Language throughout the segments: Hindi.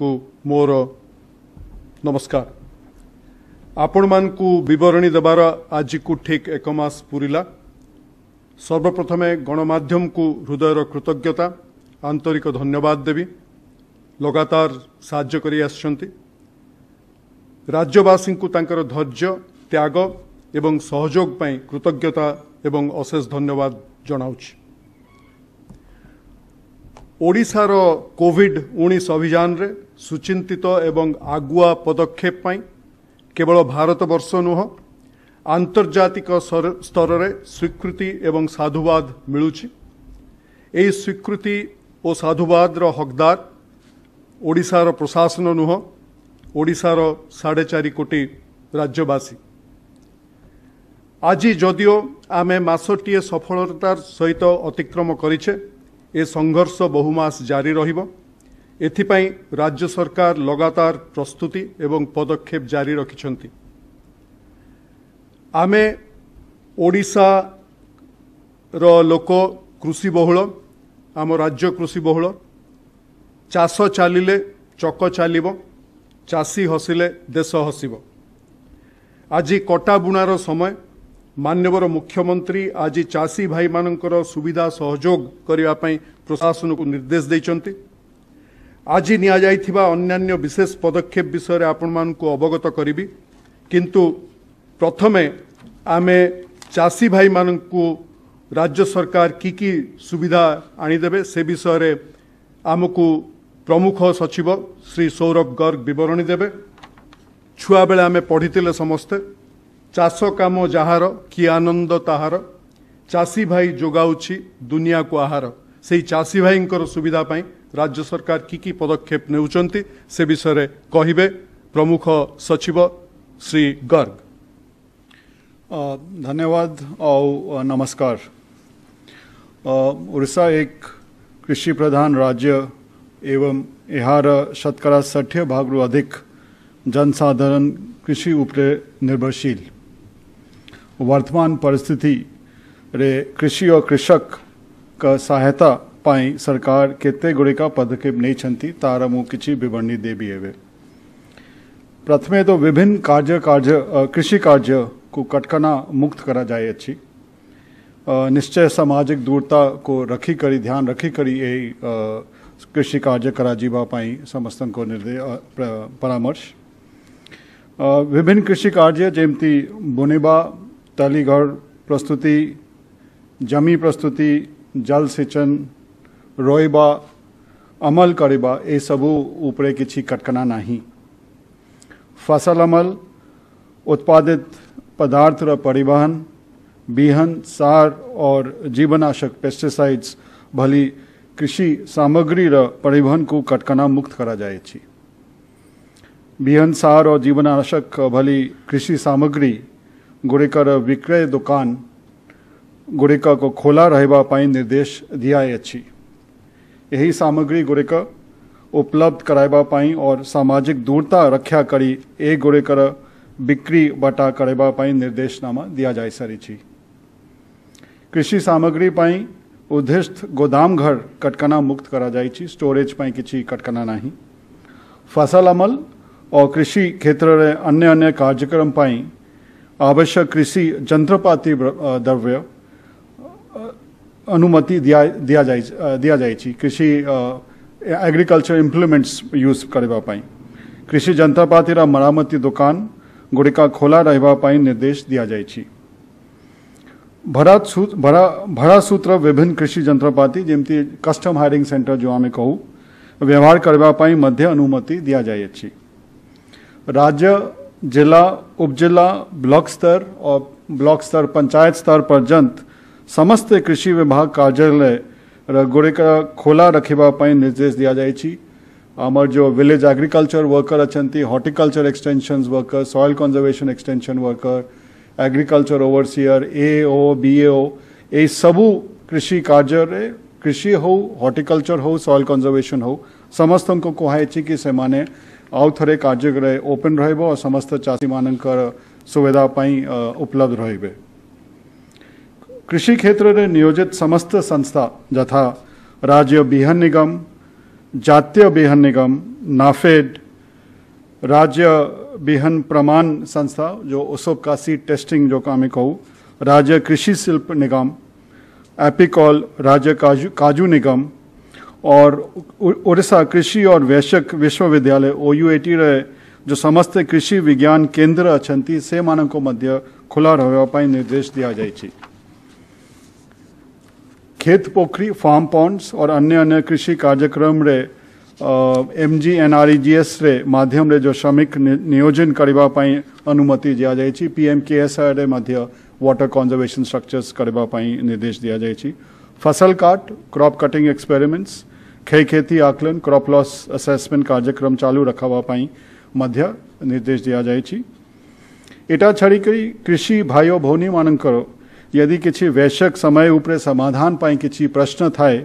ଆପଣମାନଙ୍କୁ ମୋର ନମସ୍କାର ଆପଣମାନଙ୍କୁ ବିବରଣୀ ଦେବାର ଆଜିକୁ ଠିକ୍ ଏକ ମାସ ପୁରିଲା ସର୍ବପ୍ରଥମେ ଗଣମାଧ୍ୟମକୁ ହୃଦୟର କୃତଜ୍ଞତା ଆନ୍ତରିକ ଧନ୍ୟବାଦ ଦେବି ଲଗାତାର ସାହାଯ୍ୟ କରି ଆସିଛନ୍ତି ରାଜ୍ୟବାସୀଙ୍କୁ ତାଙ୍କର ଧୈର୍ଯ୍ୟ ତ୍ୟାଗ ଏବଂ ସହଯୋଗ ପାଇଁ କୃତଜ୍ଞତା ଏବଂ ଅଶେଷ ଧନ୍ୟବାଦ ଜଣାଉଛି ଓଡ଼ିଶାର କୋଭିଡ଼ ଉଣେଇଶ ଅଭିଯାନରେ ସୁଚିନ୍ତିତ ଏବଂ ଆଗୁଆ ପଦକ୍ଷେପ ପାଇଁ କେବଳ ଭାରତବର୍ଷ ନୁହଁ ଆନ୍ତର୍ଜାତିକ ସ୍ତରରେ ସ୍ୱୀକୃତି ଏବଂ ସାଧୁବାଦ ମିଳୁଛି ଏହି ସ୍ୱୀକୃତି ଓ ସାଧୁବାଦର ହକଦାର ଓଡ଼ିଶାର ପ୍ରଶାସନ ନୁହଁ ଓଡ଼ିଶାର ସାଢ଼େ ଚାରି କୋଟି ରାଜ୍ୟବାସୀ ଆଜି ଯଦିଓ ଆମେ ମାସଟିଏ ସଫଳତାର ସହିତ ଅତିକ୍ରମ କରିଛେ ଏ ସଂଘର୍ଷ ବହୁମାସ ଜାରି ରହିବ ଏଥିପାଇଁ ରାଜ୍ୟ ସରକାର ଲଗାତାର ପ୍ରସ୍ତୁତି ଏବଂ ପଦକ୍ଷେପ ଜାରି ରଖିଛନ୍ତି ଆମେ ଓଡ଼ିଶାର ଲୋକ କୃଷି ବହୁଳ ଆମ ରାଜ୍ୟ କୃଷି ବହୁଳ ଚାଷ ଚାଲିଲେ ଚକ ଚାଲିବ ଚାଷୀ ହସିଲେ ଦେଶ ହସିବ ଆଜି କଟାବୁଣାର ସମୟ ମାନ୍ୟବର ମୁଖ୍ୟମନ୍ତ୍ରୀ ଆଜି ଚାଷୀ ଭାଇମାନଙ୍କର ସୁବିଧା ସହଯୋଗ କରିବା ପାଇଁ ପ୍ରଶାସନକୁ ନିର୍ଦ୍ଦେଶ ଦେଇଛନ୍ତି ଆଜି ନିଆଯାଇଥିବା ଅନ୍ୟାନ୍ୟ ବିଶେଷ ପଦକ୍ଷେପ ବିଷୟରେ ଆପଣମାନଙ୍କୁ ଅବଗତ କରିବି କିନ୍ତୁ ପ୍ରଥମେ ଆମେ ଚାଷୀ ଭାଇମାନଙ୍କୁ ରାଜ୍ୟ ସରକାର କି କି ସୁବିଧା ଆଣିଦେବେ ସେ ବିଷୟରେ ଆମକୁ ପ୍ରମୁଖ ସଚିବ ଶ୍ରୀ ସୌରଭ ଗର୍ଗ ବିବରଣୀ ଦେବେ ଛୁଆବେଳେ ଆମେ ପଢ଼ିଥିଲେ ସମସ୍ତେ ଚାଷ କାମ ଯାହାର କି ଆନନ୍ଦ ତାହାର ଚାଷୀ ଭାଇ ଯୋଗାଉଛି ଦୁନିଆକୁ ଆହାର से चाषी भाई ସୁବିଧା राज्य सरकार की କି କି ପଦକ୍ଷେପ ନେଉଛନ୍ତି ସେ ବିଷୟରେ କହିବେ ପ୍ରମୁଖ ସଚିବ धन्यवाद और नमस्कार उड़ीसा एक कृषि प्रधान राज्य एवं शतक शतकरा भाग रु अधिक जनसाधारण कृषि उपरे निर्भरशील वर्तमान परिस्थिति रे कृषि और कृषक का सहायता पाई सरकार केते गुड़ी का पदक्षेप नहीं छंती तार मु किसी विवरणी दे भी प्रथमे तो विभिन्न कार्य कार्य कृषि कार्य को कटकना मुक्त करा जाए अच्छी निश्चय सामाजिक दूरता को रखी करी ध्यान रखी करी ये कृषि कार्य करा जीवा पाई समस्त को निर्देश परामर्श विभिन्न कृषि कार्य जमती बुनेबा तलीगढ़ प्रस्तुति जमी प्रस्तुति जल सिंचन रोबा अमल करेबा ये सब ऊपरे कि कटकना नहीं फसल अमल उत्पादित पदार्थ र परिवहन बिहन सार और जीवनाशक पेस्टिसाइड्स भली कृषि सामग्री र परिवहन को कटकना मुक्त करा जाए बिहन सार और जीवनाशक भली कृषि सामग्री गुड़ेकर विक्रय दुकान गुड़िक को खोला रही निर्देश दिखाई यही सामग्री गुड़िक उपलब्ध कराइबापी और सामाजिक दूरता रक्षा करी ए गुड़िकर बिक्री बटा कराइबापी निर्देशनामा दिया जा सारी कृषि सामग्री पर उद्दिष्ट गोदाम घर कटकना मुक्त करा छी स्टोरेज पर किसी कटकना नहीं फसल अमल और कृषि क्षेत्र रे अन्य अन्य कार्यक्रम पाई आवश्यक कृषि जंत्रपाती द्रव्य अनुमति दिया दिया जाए दिया जाए कृषि एग्रीकल्चर इम्प्लीमेंट्स यूज करवाई कृषि जंत्रपाति मरामती दुकान गुड़िका खोला रही निर्देश दिया जाए भरा भरा भरा सूत्र विभिन्न कृषि जंत्रपाति जमी कस्टम हायरिंग सेंटर जो आम कहू व्यवहार करने मध्य अनुमति दिया जाए राज्य जिला उपजिला ब्लॉक स्तर और ब्लॉक स्तर पंचायत स्तर पर्यंत समस्त कृषि विभाग कार्यालय गुड़िक खोला रखापी निर्देश दि जामर जो विलेज एग्रीकल्चर वर्कर अच्छा horticulture extension worker soil conservation extension worker agriculture overseer AO BAO ए सबू कृषि कार्य कृषि हो हर्टिकलचर हो सयल कंजर्वेशन हो समस्त को कहुची कि आउ थे कार्य ओपेन रस्त चाषी मान सुविधापी उपलब्ध रे क्षेत्र में नियोजित समस्त संस्था जथा राज्य बिहन निगम जातीय बिहन निगम नाफेड राज्य बिहन प्रमाण संस्था जो उसोप काशी टेस्टिंग जो का कहूँ राज्य कृषि शिल्प निगम एपिकॉल राज्य काजू काजू निगम और उड़ीसा कृषि और वैश्यक विश्वविद्यालय ओ यू रे जो समस्त कृषि विज्ञान केंद्र अच्छा से मानक मध्य खुला रहा निर्देश दिया जाए खेत पोखरी फार्म पॉन्ड्स और अन्य अन्य कृषि कार्यक्रम रे M G N R GS रे माध्यम रे जो श्रमिक नियोजन करने अनुमति दि जाए पीएम केएसआई रे मध्य वाटर कंजर्वेशन स्ट्रक्चर्स करने निर्देश दि जाए फसल काट क्रॉप कटिंग एक्सपेरिमेंट्स क्षय खेती आकलन क्रॉप लॉस असेसमेंट कार्यक्रम चालू रखापी मध्य निर्देश दि जाए इटा छाड़ी कृषि भाई भौनी मानकर यदि किसी वैश्विक समय उपरे समाधान पाई किसी प्रश्न थाए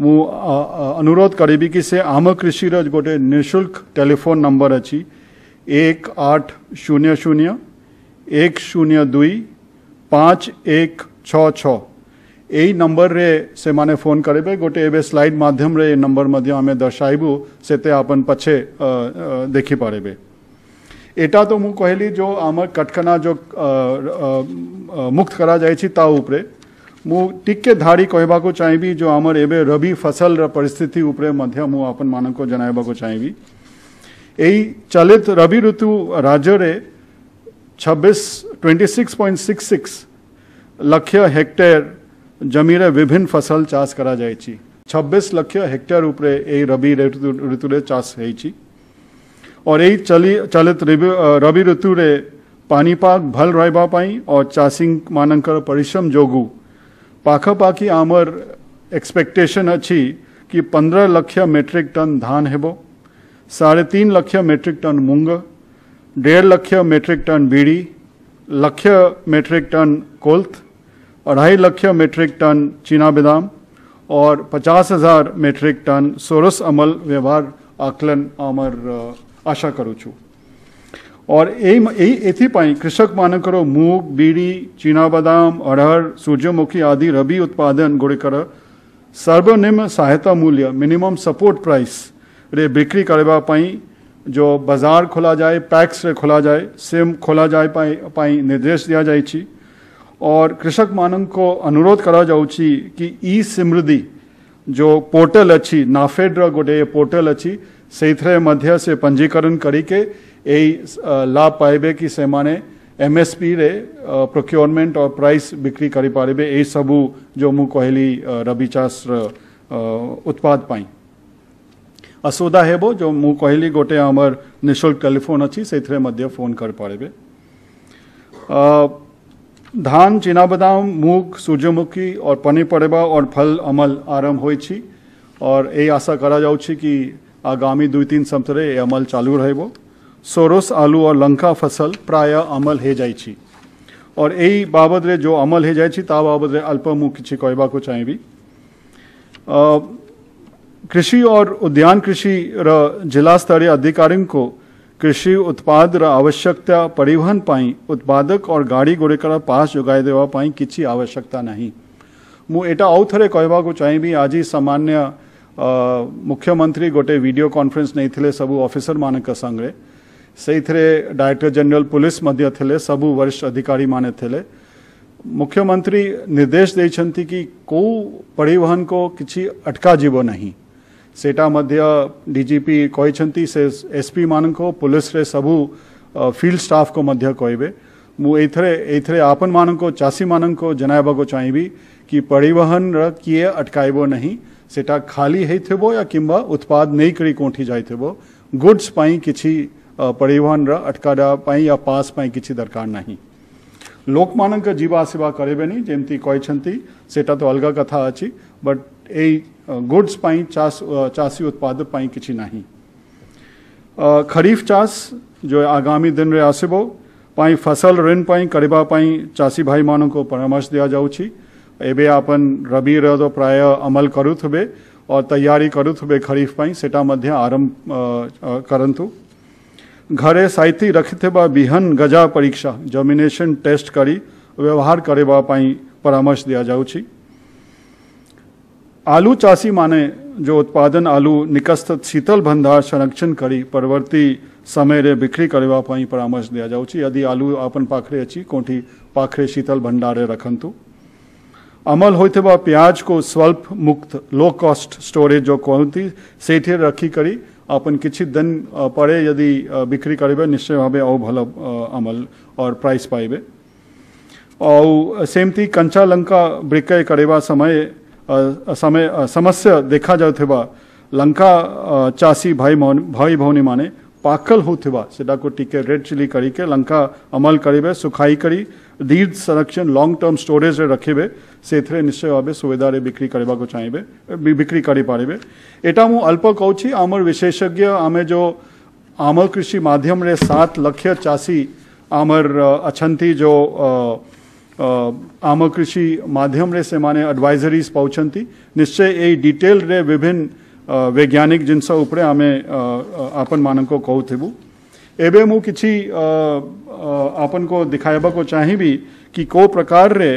मु अनुरोध करी कि से आम कृषि गोटे निःशुल्क टेलीफोन नंबर अच्छी एक आठ शून्य शून्य एक शून्य दुई पाँच एक छः नंबर रे से माने फोन करेंगे गोटे एवं स्लाइड माध्यम रे नंबर मध्य दर्शाइबू से आपन पछे देखिपारे एटा तो मुझे कहली जो आम कटकना जो मुक्त करा जाए ताऊपर मु टिके धाड़ी कहवाक चाहिए जो आम एवं रबी फसल परिस्थिति उपरे आपन मान को जनवाक चाहिए यही चलित रवि ऋतु राज्य छब्बीस twenty six point six six lakh hectare जमीरे विभिन्न फसल चाष करा छब्बीस लक्ष हेक्टेयर उपरे रवि ऋतु चाष होती और यही चली चलित रवि ऋतु रे पानीपाक भल रहा और चासिंग मानकर परिश्रम जोगू पाखापाखी आमर एक्सपेक्टेशन अच्छी कि पंद्रह लक्ष मेट्रिक टन धान हेबो साढ़े तीन लक्ष मेट्रिक टन मूंग डेढ़ लक्ष मेट्रिक टन बीड़ी लक्ष मेट्रिक टन कोल्थ अढ़ाई लक्ष मेट्रिक टन चीना बेदाम और पचास हजार मेट्रिक टन सोरस अमल व्यवहार आकलन आमर आशा करूचु और एथपाई कृषक मानक मुग बीड़ी चीनाबादाम अरहर सूर्यमुखी आदि रबी उत्पादन गुड़िक सर्वनिम्न सहायता मूल्य मिनिमम सपोर्ट प्राइस रे बिक्री करवाई जो बाजार खोला जाए पैक्स रे खोला जाए सिम खोला जाए पाई निर्देश दिया जाए और कृषक मानन को अनुरोध करा जाऊ कि ई समृद्धि जो पोर्टल अच्छी नाफेड्र गोटे पोर्टल अच्छी से મધ્યસે પંજીકરણ કરી કે એ લાભ પાઇબે કે સેમાને एमएसपी रे प्रोक्योरमेंट और प्राइस बिक्री करी पारे ए सबु जो मुझे कहली रबि चाष उत्पाद पाई असुविधा हेबो जो मु कहली गोटे आम निःशुल्क टेलीफोन अच्छी से मध्य फोन कर पारे धान चीनाबादाम मुग सूर्यमुखी और पनीर और फल अमल आरंभ हो और यही आशा करा जाऊँ कि आगामी दुई तीन सप्तरे ए अमल चालू रहो सोरस आलू और लंका फसल प्राय अमल हो जाए और यही बाबद जो अमल हो जाए ता बाबद अल्प मु कि कहवाक चाहिए कृषि और उद्यान कृषि र जिला स्तरीय अधिकारी को कृषि उत्पाद र आवश्यकता परिवहन पाई उत्पादक और गाड़ी गोड़ेकर पास जोगाई देवाई कि आवश्यकता नहीं मु आउ थे कहवाक चाहिए आज सामान्य मुख्यमंत्री गोटे वीडियो कॉन्फ्रेंस नहीं थे सब अफिसर मान संगे से डायरेक्टर जनरल पुलिस थे सब वरिष्ठ अधिकारी माने थे मुख्यमंत्री निर्देश दे कि को परिवहन को किसी अटका जीव नहीं सेटा मध्य डीजीपी कही से एसपी मान को पुलिस रे सबू फील्ड स्टाफ को मध्य कहे मुझे आपन मान को चासी मान को जनवाक चाहे कि परिवहन किए अटकैब नहीं ସେଟା ଖାଲି ହେଇଥିବ ୟା କିମ୍ବା ଉତ୍ପାଦ ନେଇକରି କୋଉଠି ଯାଇଥିବ ଗୁଡ୍ସ ପାଇଁ କିଛି ପରିବହନର ଅଟକାଇବା ପାଇଁ ୟା ପାସ୍ ପାଇଁ କିଛି ଦରକାର ନାହିଁ ଲୋକମାନଙ୍କ ଯିବା ଆସିବା କରିବେନି ଯେମିତି କହିଛନ୍ତି ସେଟା ତ ଅଲଗା କଥା ଅଛି ବଟ୍ ଏଇ ଗୁଡ୍ସ ପାଇଁ ଚାଷ ଚାଷୀ ଉତ୍ପାଦ ପାଇଁ କିଛି ନାହିଁ ଖରିଫ ଚାଷ ଯେଉଁ ଆଗାମୀ ଦିନରେ ଆସିବ ପାଇଁ ଫସଲ ଋଣ ପାଇଁ କରିବା ପାଇଁ ଚାଷୀ ଭାଇମାନଙ୍କୁ ପରାମର୍ଶ ଦିଆଯାଉଛି एबे आपन रबी रो प्राय अमल करूबे और तैयारी करू थे खरीफ सेटा मध्य आरंभ करतु घरे साइति रखि बिहन गजा परीक्षा जमिनेशन टेस्ट करी व्यवहार करने परामर्श दिया जाऊँगी आलू चाषी माने जो उत्पादन आलू निकस्त शीतल भंडार संरक्षण कर परवर्ती समय रे बिक्री करने परामर्श दिया जाऊँगी यदि आलू आपन पाखरे अच्छी कोठी पाखरे शीतल भंडारे रखंतु अमल होते हुए को स्वल्प मुक्त लो कॉस्ट स्टोरेज जो कहती से रखिक करी अपन किसी दिन पर यदि बिक्री करेंगे निश्चय भाव और भल अमल और प्राइस पाइबे और सेमती कंचा लंका बिक्रय करवा समय समय समस्या देखा जा लंका चासी भाई भाई भौनी माने पाकल होता को टीके रेड चिली करी के लंका अमल करेंगे सुखाई करी दीर्घ संरक्षण लॉन्ग टर्म स्टोरेज रखेबे से निश्चय भाव सुविधा बिक्री करने को चाहिए बिक्री करेंगे यहाँ मुझ अल्प कौच आम विशेषज्ञ आम जो आम कृषि मध्यम सात लक्ष चाषी आमर अच्छा जो आम कृषि मध्यम से माने एडवाइजरीज पाँच निश्चय ये डिटेल रे विभिन्न वैज्ञानिक जिनस आम आपन मान कौ एबे मु किसी आपन को दिखाइबा को चाहे भी कि को प्रकार रे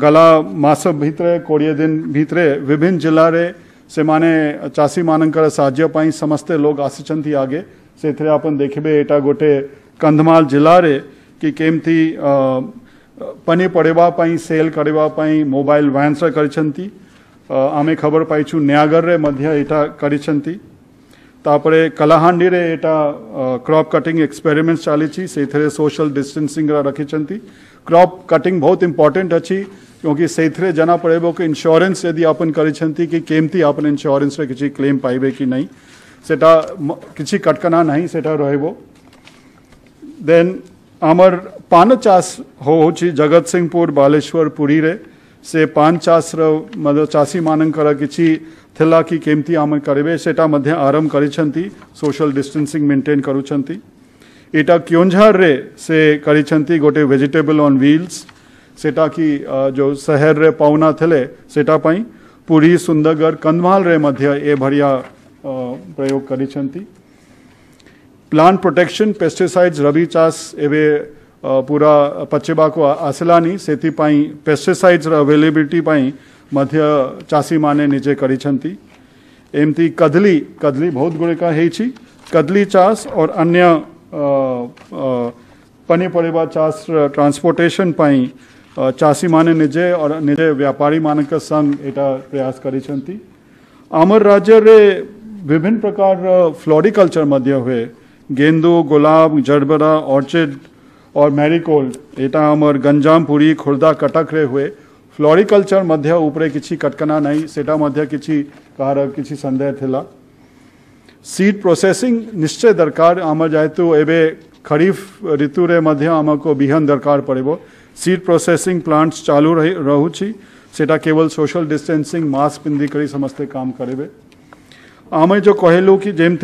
गला मास भितरे कोड़े दिन भितरे विभिन्न जिले रे से माने चासी मानकर साज्य पाई समस्त लोग आसी आगे से थरे अपन देखबे एटा गोटे कंधमाल जिले रे कि केमती पनी पड़ेबा पाई सेल करबा पाई मोबाइल वैन्स करछंती आमे खबर पाइछु न्यागर रे मध्य एटा करछंती तापरे कलाहांडी रे एटा क्रॉप कटिंग एक्सपेरिमेंट्स चली छि से थरे सोशल डिस्टेंसिंग रखी छंती क्रॉप कटिंग बहुत इंपॉर्टेंट अच्छी क्योंकि सेथरे जना पड़ेबो कि इंश्योरेंस यदि अपन करी कि केमती आपन इंश्योरेंस रे किसी क्लेम पाइबे कि नहीं सेटा किसी कटकना नहीं सेटा रहेबो देन आमर पान चाष हो जगत सिंहपुर बालेश्वर पुरी रे से पान चाष मतलब चाषी मानकर किसी थेला कि केमती आम करेबे सेटा मध्य आरंभ करी सोशल डिस्टेंसिंग मेंटेन करूँ इटा क्योंझार रे से करी गोटे वेजिटेबल ऑन व्हील्स सेटा की जो शहर रे पावना थले सेटा पाई पुरी सुंदरगर कंधमाल रे मध्य ए भरिया प्रयोग करी प्लांट प्रोटेक्शन पेस्टिसाइड्स रवि चास एवे पूरा पचेबा को आसलानी सेति पाई पेस्टिसाइड्स अवेलेबिलिटी पाई मध्य चासी माने निजे करी एमती कदली कदली बहुत गुड़िका है कदली चास और अन्य पनीपरिवा चाष ट्रांसपोर्टेशन पाई चाषी मैंने निजे और निजे व्यापारी मानक संग एटा प्रयास करी आमर राज्य रे विभिन्न प्रकार फ्लोरिकल्चर मध्य हुए गेंदु गुलाब जड़बरा ऑर्चिड और मैरीगोल्ड एटा आमर गंजाम पुरी खुर्दा कटक रे हुए फ्लोरिकल्चर मध्य ऊपर किसी कटकना नहीं सेटा मध्य किसी कार किसी संदेह थिला सीड ಪ್ರೊಸೆಸಿಂಗ್ निश्चय दरकार आम जेहेतु तो एवं खरीफ ऋतु ಮಧ್ಯ ಆಮಕು ಬಿಹನ್ ದರಕಾರ ಪಡಿବ सीड प्रोसेसिंग प्लांट्स चालू रही रहुची सेटा केवल सोशल डिस्टेंसिंग मास्क पिंधी समस्ते काम करेंगे आम जो कहलू कि जेम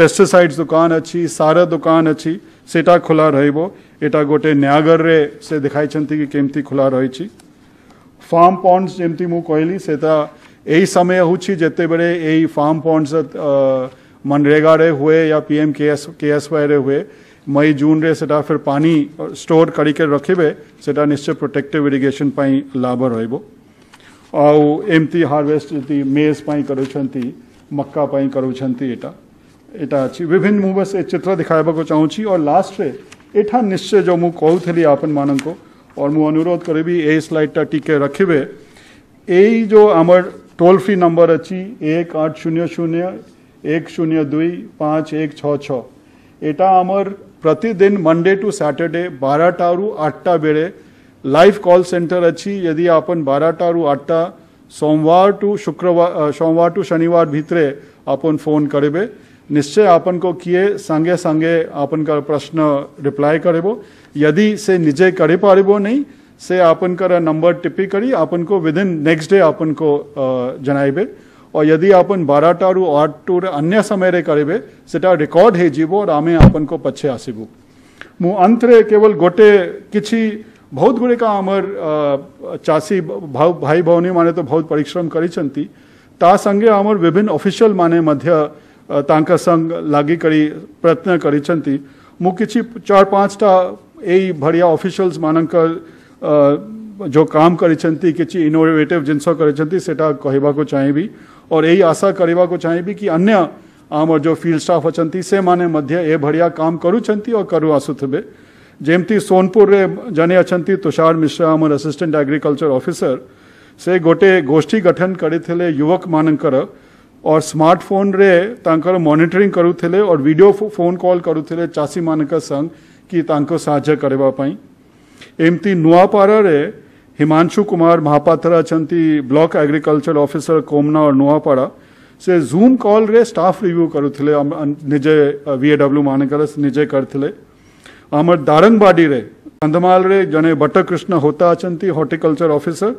पेस्टिसाइड्स दुकान अच्छी सार दुकान अच्छी सेटा खुला रहो एटा गोटे न्यागर रे से दिखाई कि केमती खुला रही फार्म पॉन्ड्स जेमती मु कहली सेटा यही समय હું છી बड़े यही फार्म पॉइंट्स मनरेगा रे हुए या पी एम के एस के रे हुए मई जून रे सेटा फिर पानी स्टोर करिके रखिबे सेटा निश्चय प्रोटेक्टिव इरिगेशन पाई लाभ रहइबो आउ एमती हार्वेस्ट जति मेज पाई करूछंती मक्का पाई करूछंती एटा एटा अछि विभिन्न मु बस ए चित्र दिखाइबो को चाहू छी और लास्ट रे एठा निश्चय जो मु कहउथली आपन मानन को और मु अनुरोध करबी ए स्लाइड टा टिके रखिबे एई जो हमर टोल फ्री नंबर अच्छी एक आठ शून्य शून्य एक शून्य दुई पाँच एक छा आमर प्रतिदिन मंडे टू सैटरडे बारहटारू आठटा बेले लाइव कॉल सेंटर अच्छी यदि आप बारहटारू आठटा सोमवार टू शुक्रवार सोमवार टू शनिवार भित्रे अपन फोन करेबे निश्चय अपन को किए संगे संगे अपन का प्रश्न रिप्लाई करेबो यदि से निजे करे पारेबो नहीं से आपन कर नंबर टिप्पी करी आपन को विद इन नेक्स्ट डे आपन को जनाइबे और यदि आपन बारह टारू आठ टूर अन्य समय रे करेबे सेटा रिकॉर्ड है जीवो और आमे आपन को पछे आसिबु मु अंतरे केवल गोटे किछि बहुत गुड़े का आमर चासी भाव भाई भौनी माने तो बहुत परिश्रम करी ता संगे आमर विभिन्न ऑफिशियल माने मध्य तांका संग लागी करी प्रयत्न करिसंती मु किछि चार पांचटा एई भड़िया ऑफिशियल्स मानकर जो काम कर इनोवेटिव जिनस कर चाहे और यही आशा करवाक चाहिए कि अन्य आम जो फिल्ड स्टाफ अच्छा से मैंने ए भड़िया काम करूँ और करू आसुबे जमती सोनपुर रे जने अच्छा तुषार मिश्रा आम असिस्टेंट एग्रीकल्चर ऑफिसर से गोटे गोष्ठी गठन करते युवक मानकर और स्मार्टफोन रे तांकर मॉनिटरिंग करुले और वीडियो फोन कॉल करुले चाषी मान संग कि तांको साहाଯ୍य એમથી નુઆપારારે हिमांशु कुमार महापात्र चंती ब्लॉक एग्रीकल्चर ऑफिसर कोमना और नुआपाड़ा से जूम कॉल रे स्टाफ रिव्यू करुले निजे वीएडब्ल्यू मानेकर निजे करते आम दारंगबाड़ी कंधमाल रे जने होता अच्छा हर्टिकलचर अफिसर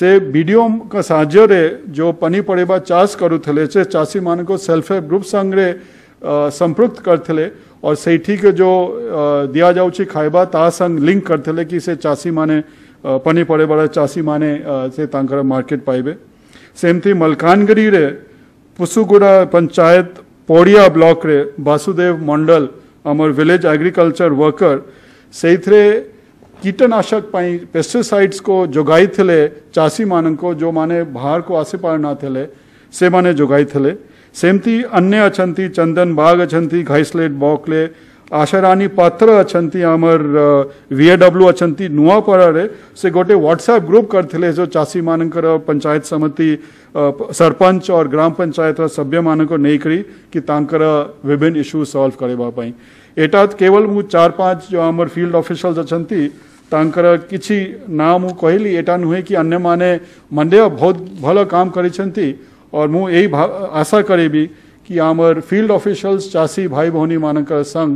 से बीडीओ का साहय रे जो पनी पड़ेबा चाष करुले चाषी मान को सेल्फ हेल्प ग्रुप संगे रे संपृक्त करते और के जो दिया जाऊँ खाइबा ता संग लिंक करते कि से चासी माने पनी पड़े बड़े चासी माने से तांकर मार्केट पाइबे थी मलकानगिरी रे पुसुगुड़ा पंचायत पौड़िया ब्लॉक रे वासुदेव मंडल अमर विलेज एग्रीकल्चर वर्कर सेथरे कीटनाशक पाई पेस्टिसाइड्स को जोगाई थे चासी मानन को जो माने बाहर को आसे पार ना थे से माने जोगाई थे सेमती अन्य अच्छा चंदन बाग अच्छा घाइसलेट बॉकले आशारानी पत्र अच्छी आमर वीएडब्ल्यू अच्छी नुआपड़े से गोटे व्हाट्सएप ग्रुप करते जो चाषी मानकर पंचायत समिति सरपंच और ग्राम पंचायत सभ्य मान नहीं कि विभिन्न इश्यू सल्व करने एटा केवल मु चार पांच जो आमर फील्ड ऑफिसर्स अच्छा ତାଙ୍କର नाम मुझे कहली କହିଲି ଏଇଟା ନୁହେଁ କି ଅନ୍ୟମାନେ ମାଣ୍ଡିଆ ବହୁତ ଭଲ କାମ କରିଛନ୍ତି और હું आशा આશા कि બી કે આમર ફિલ્ડ भाई ચાષી ભાઈ ભૌનીમાનકર સંઘ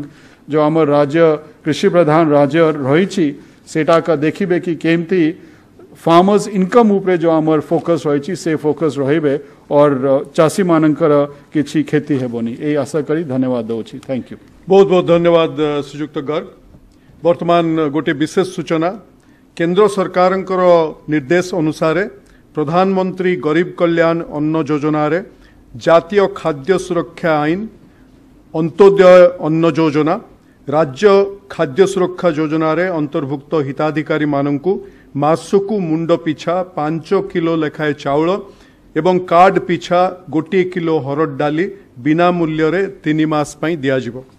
જો राज्य રાજ્ય કૃષિ પ્રધાન રાજ્ય રહીછી સેટાકા कि केमती फार्मर्स इनकम उपरे जो आमर फोकस रही से फोकस रहे और चाषी मानकर किसी खेती हे बोनी ये आशा करी धन्यवाद दौर थैंक यू बहुत बहुत धन्यवाद सुजुक्त गर्ग बर्तमान गोटे विशेष सूचना केंद्र सरकार निर्देश अनुसार ପ୍ରଧାନମନ୍ତ୍ରୀ ଗରିବ କଲ୍ୟାଣ ଅନ୍ନ ଯୋଜନାରେ ଜାତୀୟ ଖାଦ୍ୟ ସୁରକ୍ଷା ଆଇନ ଅନ୍ତୋଦୟ ଅନ୍ନ ଯୋଜନା ରାଜ୍ୟ ଖାଦ୍ୟ ସୁରକ୍ଷା ଯୋଜନାରେ ଅନ୍ତର୍ଭୁକ୍ତ ହିତାଧିକାରୀମାନଙ୍କୁ ମାସକୁ ମୁଣ୍ଡ ପିଛା ପାଞ୍ଚ କିଲୋ ଲେଖାଏଁ ଚାଉଳ ଏବଂ କାର୍ଡ଼ ପିଛା ଗୋଟିଏ କିଲୋ ହରଡ଼ ଡାଲି ବିନା ମୂଲ୍ୟରେ ତିନି ମାସ ପାଇଁ ଦିଆଯିବ